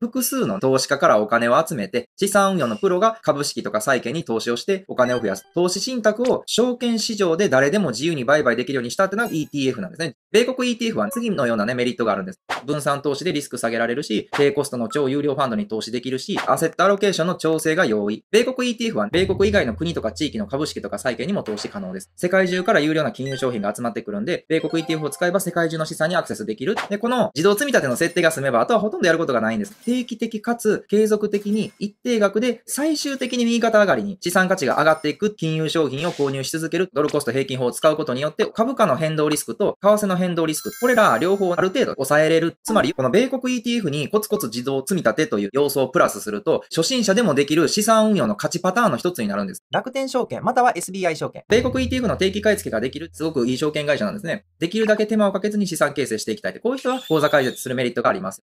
複数の投資家からお金を集めて、資産運用のプロが株式とか債券に投資をしてお金を増やす。投資信託を証券市場で誰でも自由に売買できるようにしたってのが ETF なんですね。米国 ETF は次のようなね、メリットがあるんです。分散投資でリスク下げられるし、低コストの超有料ファンドに投資できるし、アセットアロケーションの調整が容易。米国 ETF は米国以外の国とか地域の株式とか債券にも投資可能です。世界中から有料な金融商品が集まってくるんで、米国 ETF を使えば世界中の資産にアクセスできる。で、この自動積み立ての設定が済めば、あとはほとんどやることがないんです。定期的かつ継続的に一定額で最終的に右肩上がりに資産価値が上がっていく金融商品を購入し続けるドルコスト平均法を使うことによって株価の変動リスクと為替の変動リスク、これら両方ある程度抑えれる。つまり、この米国 ETF にコツコツ自動積み立てという要素をプラスすると、初心者でもできる資産運用の価値パターンの一つになるんです。楽天証券、または SBI 証券。米国 ETF の定期買い付けができる、すごくいい証券会社なんですね。できるだけ手間をかけずに資産形成していきたい。こういう人は口座開設するメリットがあります。